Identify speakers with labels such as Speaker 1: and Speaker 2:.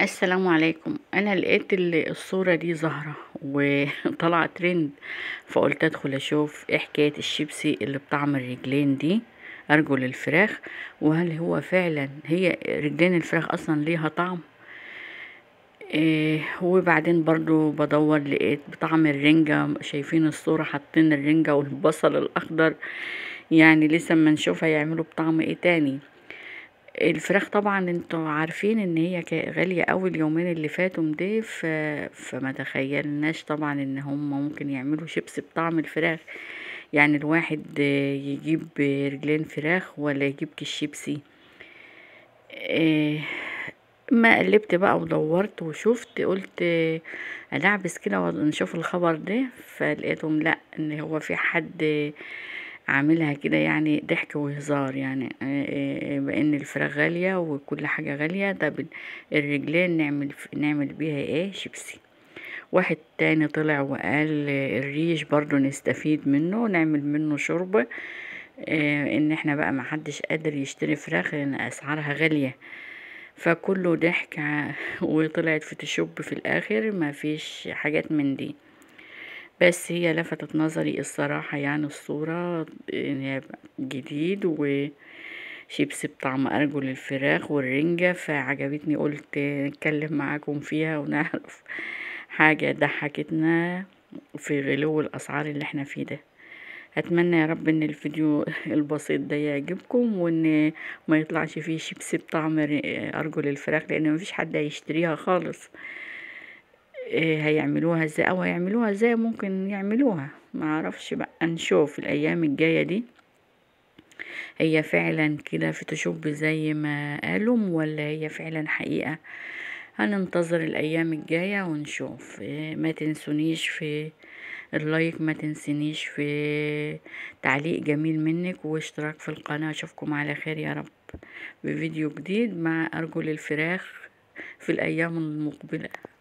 Speaker 1: السلام عليكم انا لقيت الصورة دي ظاهرة وطلع ترند فقلت ادخل اشوف ايه حكاية الشيبسي اللي بطعم الرجلين دي ارجل الفراخ وهل هو فعلا هي رجلين الفراخ اصلا ليها طعم إيه وبعدين برضو بدور لقيت بطعم الرنجة شايفين الصورة حاطين الرنجة والبصل الاخضر يعني لسه ما نشوفها يعملوا بطعم ايه تاني الفراخ طبعا انتوا عارفين ان هي غالية قوي اليومين اللي فاتوا دي فما تخيلناش طبعا ان هم ممكن يعملوا شيبس بطعم الفراخ يعني الواحد يجيب رجلين فراخ ولا يجيب كيس شيبسي آه، ما قلبت بقى ودورت وشفت قلت العبس كده ونشوف الخبر ده فلقيتهم لا ان هو في حد عاملها كده يعني ضحك وهزار يعني بان الفراخ غاليه وكل حاجه غاليه طب الرجلين نعمل نعمل بيها ايه شيبسي واحد تاني طلع وقال الريش برضو نستفيد منه ونعمل منه شوربه ان احنا بقى محدش قادر يشتري فراخ لان اسعارها غاليه فكله ضحك وطلعت فوتوشوب في الاخر مفيش حاجات من دي بس هي لفتت نظري الصراحة يعني الصورة جديد وشيبسي بطعم أرجل الفراخ والرنجة فعجبتني قلت نتكلم معاكم فيها ونعرف حاجة ضحكتنا في غلو الأسعار اللي احنا فيه ده اتمنى يا رب ان الفيديو البسيط ده يعجبكم وان ما يطلعش فيه شيبسي بطعم ارجل الفراخ لان مفيش حد هيشتريها خالص إيه هيعملوها ازاي او هيعملوها ازاي ممكن يعملوها معرفش بقى نشوف الايام الجاية دي هي فعلا كده فوتوشوب زي ما قالوا ولا هي فعلا حقيقة هننتظر الايام الجاية ونشوف إيه، ما تنسونيش في اللايك ما تنسينيش في تعليق جميل منك واشتراك في القناة اشوفكم على خير يا رب بفيديو جديد مع ارجل الفراخ في الايام المقبله